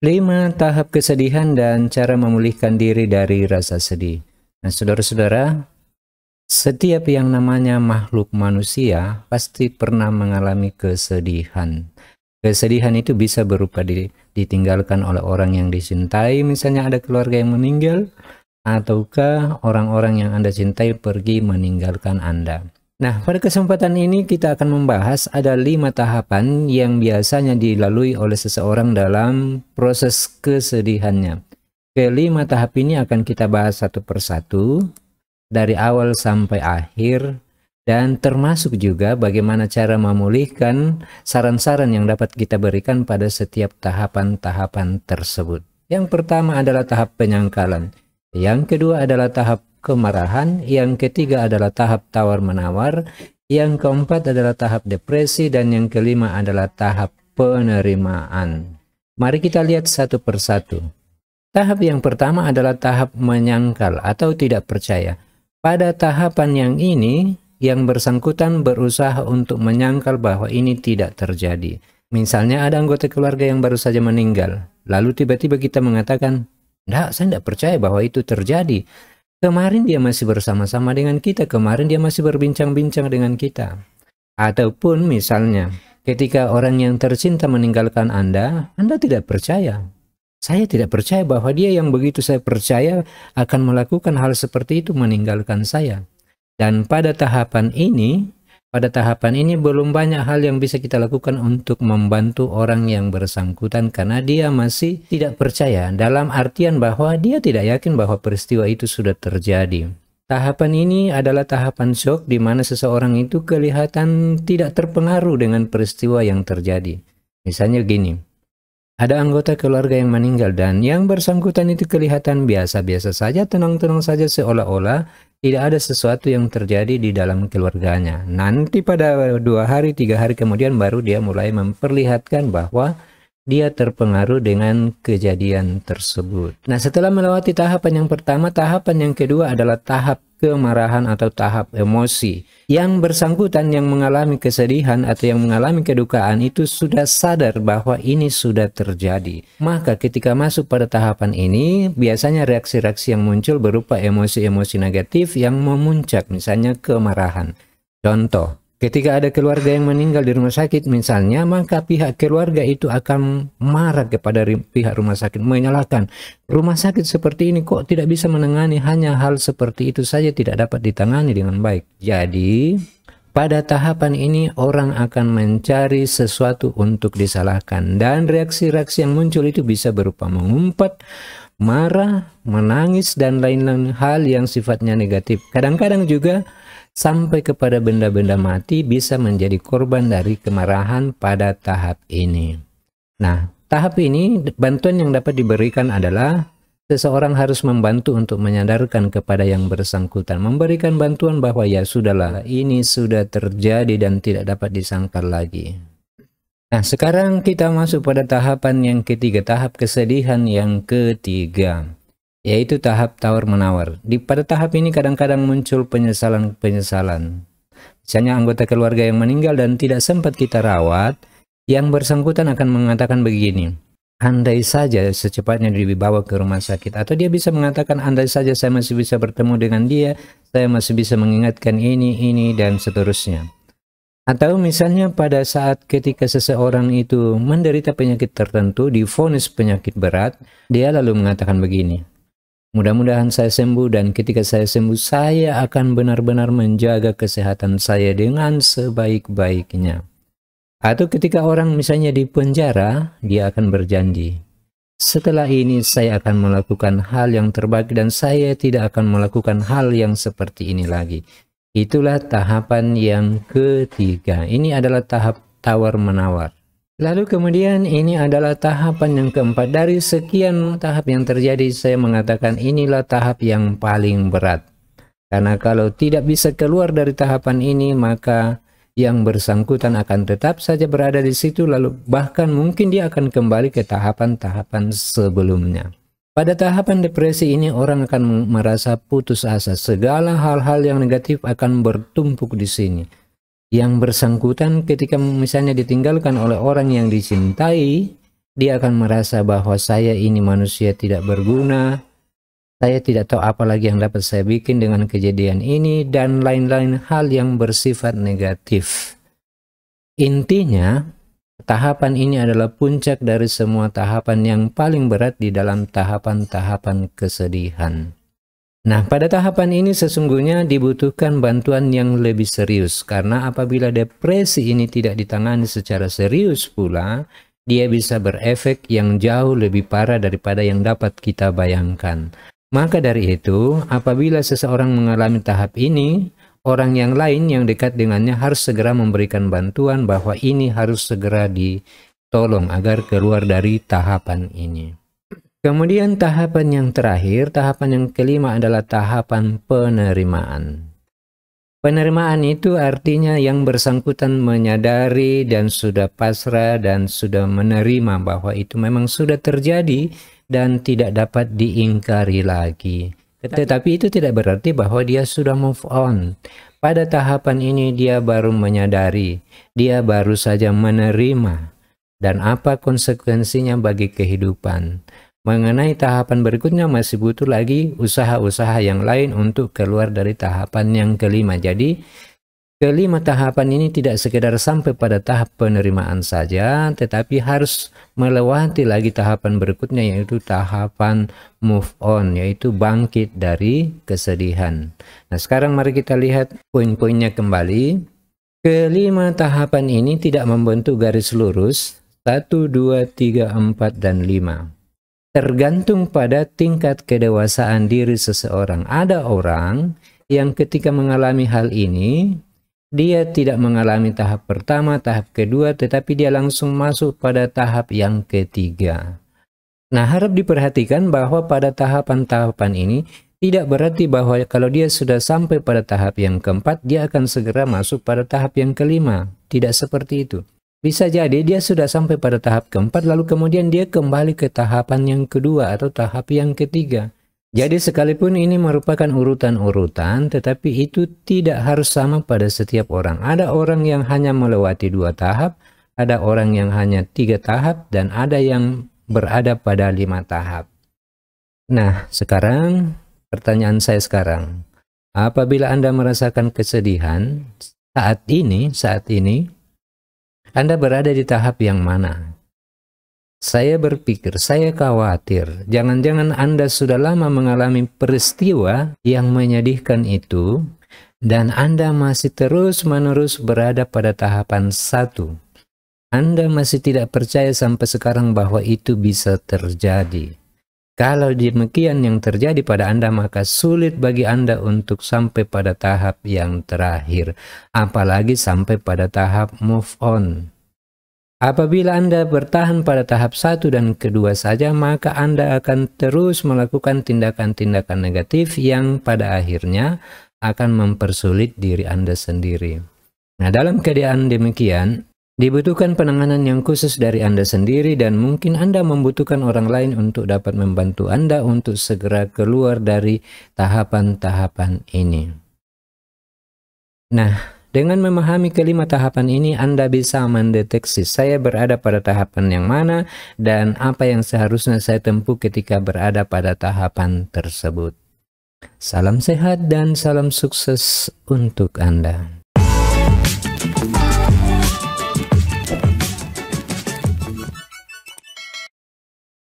5. Tahap kesedihan dan cara memulihkan diri dari rasa sedih. Nah, saudara-saudara, setiap yang namanya makhluk manusia pasti pernah mengalami kesedihan. Kesedihan itu bisa berupa ditinggalkan oleh orang yang dicintai, misalnya ada keluarga yang meninggal, ataukah orang-orang yang Anda cintai pergi meninggalkan Anda. Nah, pada kesempatan ini kita akan membahas ada lima tahapan yang biasanya dilalui oleh seseorang dalam proses kesedihannya. Kelima tahap ini akan kita bahas satu persatu, dari awal sampai akhir, dan termasuk juga bagaimana cara memulihkan saran-saran yang dapat kita berikan pada setiap tahapan-tahapan tersebut. Yang pertama adalah tahap penyangkalan. Yang kedua adalah tahap kemarahan, yang ketiga adalah tahap tawar-menawar, yang keempat adalah tahap depresi, dan yang kelima adalah tahap penerimaan. Mari kita lihat satu persatu. Tahap yang pertama adalah tahap menyangkal atau tidak percaya. Pada tahapan yang ini, yang bersangkutan berusaha untuk menyangkal bahwa ini tidak terjadi. Misalnya ada anggota keluarga yang baru saja meninggal, lalu tiba-tiba kita mengatakan, tidak, saya tidak percaya bahwa itu terjadi. Kemarin dia masih bersama-sama dengan kita, kemarin dia masih berbincang-bincang dengan kita. Ataupun misalnya, ketika orang yang tercinta meninggalkan Anda, Anda tidak percaya. Saya tidak percaya bahwa dia yang begitu saya percaya akan melakukan hal seperti itu meninggalkan saya. Dan pada tahapan ini, pada tahapan ini belum banyak hal yang bisa kita lakukan untuk membantu orang yang bersangkutan karena dia masih tidak percaya dalam artian bahwa dia tidak yakin bahwa peristiwa itu sudah terjadi. Tahapan ini adalah tahapan shock di mana seseorang itu kelihatan tidak terpengaruh dengan peristiwa yang terjadi. Misalnya gini, ada anggota keluarga yang meninggal dan yang bersangkutan itu kelihatan biasa-biasa saja, tenang-tenang saja seolah-olah tidak ada sesuatu yang terjadi di dalam keluarganya. Nanti pada dua hari, tiga hari kemudian baru dia mulai memperlihatkan bahwa dia terpengaruh dengan kejadian tersebut. Nah, setelah melewati tahapan yang pertama, tahapan yang kedua adalah tahap kemarahan atau tahap emosi. Yang bersangkutan yang mengalami kesedihan atau yang mengalami kedukaan itu sudah sadar bahwa ini sudah terjadi. Maka ketika masuk pada tahapan ini, biasanya reaksi-reaksi yang muncul berupa emosi-emosi negatif yang memuncak, misalnya kemarahan. Contoh, Ketika ada keluarga yang meninggal di rumah sakit misalnya, maka pihak keluarga itu akan marah kepada pihak rumah sakit, menyalahkan rumah sakit seperti ini kok tidak bisa menangani hanya hal seperti itu saja tidak dapat ditangani dengan baik. Jadi, pada tahapan ini orang akan mencari sesuatu untuk disalahkan dan reaksi-reaksi yang muncul itu bisa berupa mengumpat, marah, menangis dan lain-lain hal yang sifatnya negatif. Kadang-kadang juga sampai kepada benda-benda mati bisa menjadi korban dari kemarahan pada tahap ini. Nah, tahap ini bantuan yang dapat diberikan adalah Seseorang harus membantu untuk menyadarkan kepada yang bersangkutan, memberikan bantuan bahwa ya sudahlah, ini sudah terjadi dan tidak dapat disangkal lagi. Nah, sekarang kita masuk pada tahapan yang ketiga, tahap kesedihan yang ketiga yaitu tahap tawar-menawar. Di pada tahap ini kadang-kadang muncul penyesalan-penyesalan. Misalnya anggota keluarga yang meninggal dan tidak sempat kita rawat, yang bersangkutan akan mengatakan begini, andai saja secepatnya dibawa ke rumah sakit atau dia bisa mengatakan andai saja saya masih bisa bertemu dengan dia, saya masih bisa mengingatkan ini, ini, dan seterusnya. Atau misalnya pada saat ketika seseorang itu menderita penyakit tertentu, difonis penyakit berat, dia lalu mengatakan begini, Mudah-mudahan saya sembuh dan ketika saya sembuh saya akan benar-benar menjaga kesehatan saya dengan sebaik-baiknya. Atau ketika orang misalnya di penjara, dia akan berjanji. Setelah ini saya akan melakukan hal yang terbaik dan saya tidak akan melakukan hal yang seperti ini lagi. Itulah tahapan yang ketiga. Ini adalah tahap tawar-menawar. Lalu kemudian ini adalah tahapan yang keempat dari sekian tahap yang terjadi saya mengatakan inilah tahap yang paling berat. Karena kalau tidak bisa keluar dari tahapan ini maka yang bersangkutan akan tetap saja berada di situ lalu bahkan mungkin dia akan kembali ke tahapan-tahapan sebelumnya. Pada tahapan depresi ini orang akan merasa putus asa. Segala hal-hal yang negatif akan bertumpuk di sini yang bersangkutan ketika misalnya ditinggalkan oleh orang yang dicintai, dia akan merasa bahwa saya ini manusia tidak berguna, saya tidak tahu apa lagi yang dapat saya bikin dengan kejadian ini, dan lain-lain hal yang bersifat negatif. Intinya, tahapan ini adalah puncak dari semua tahapan yang paling berat di dalam tahapan-tahapan kesedihan. Nah, pada tahapan ini sesungguhnya dibutuhkan bantuan yang lebih serius karena apabila depresi ini tidak ditangani secara serius pula, dia bisa berefek yang jauh lebih parah daripada yang dapat kita bayangkan. Maka dari itu, apabila seseorang mengalami tahap ini, orang yang lain yang dekat dengannya harus segera memberikan bantuan bahwa ini harus segera ditolong agar keluar dari tahapan ini. Kemudian tahapan yang terakhir, tahapan yang kelima adalah tahapan penerimaan. Penerimaan itu artinya yang bersangkutan menyadari dan sudah pasrah dan sudah menerima bahwa itu memang sudah terjadi dan tidak dapat diingkari lagi. Tetapi itu tidak berarti bahwa dia sudah move on. Pada tahapan ini dia baru menyadari, dia baru saja menerima dan apa konsekuensinya bagi kehidupan. Mengenai tahapan berikutnya masih butuh lagi usaha-usaha yang lain untuk keluar dari tahapan yang kelima. Jadi kelima tahapan ini tidak sekedar sampai pada tahap penerimaan saja, tetapi harus melewati lagi tahapan berikutnya yaitu tahapan move on, yaitu bangkit dari kesedihan. Nah sekarang mari kita lihat poin-poinnya kembali. Kelima tahapan ini tidak membentuk garis lurus 1, 2, 3, 4, dan 5 tergantung pada tingkat kedewasaan diri seseorang. Ada orang yang ketika mengalami hal ini, dia tidak mengalami tahap pertama, tahap kedua, tetapi dia langsung masuk pada tahap yang ketiga. Nah, harap diperhatikan bahwa pada tahapan-tahapan ini tidak berarti bahwa kalau dia sudah sampai pada tahap yang keempat, dia akan segera masuk pada tahap yang kelima. Tidak seperti itu. Bisa jadi dia sudah sampai pada tahap keempat, lalu kemudian dia kembali ke tahapan yang kedua atau tahap yang ketiga. Jadi sekalipun ini merupakan urutan-urutan, tetapi itu tidak harus sama pada setiap orang. Ada orang yang hanya melewati dua tahap, ada orang yang hanya tiga tahap, dan ada yang berada pada lima tahap. Nah, sekarang pertanyaan saya sekarang. Apabila Anda merasakan kesedihan, saat ini, saat ini, anda berada di tahap yang mana? Saya berpikir, saya khawatir, jangan-jangan Anda sudah lama mengalami peristiwa yang menyedihkan itu, dan Anda masih terus-menerus berada pada tahapan satu. Anda masih tidak percaya sampai sekarang bahwa itu bisa terjadi. Kalau demikian yang terjadi pada Anda, maka sulit bagi Anda untuk sampai pada tahap yang terakhir, apalagi sampai pada tahap move on. Apabila Anda bertahan pada tahap satu dan kedua saja, maka Anda akan terus melakukan tindakan-tindakan negatif yang pada akhirnya akan mempersulit diri Anda sendiri. Nah, dalam keadaan demikian, Dibutuhkan penanganan yang khusus dari Anda sendiri dan mungkin Anda membutuhkan orang lain untuk dapat membantu Anda untuk segera keluar dari tahapan-tahapan ini. Nah, dengan memahami kelima tahapan ini, Anda bisa mendeteksi saya berada pada tahapan yang mana dan apa yang seharusnya saya tempuh ketika berada pada tahapan tersebut. Salam sehat dan salam sukses untuk Anda.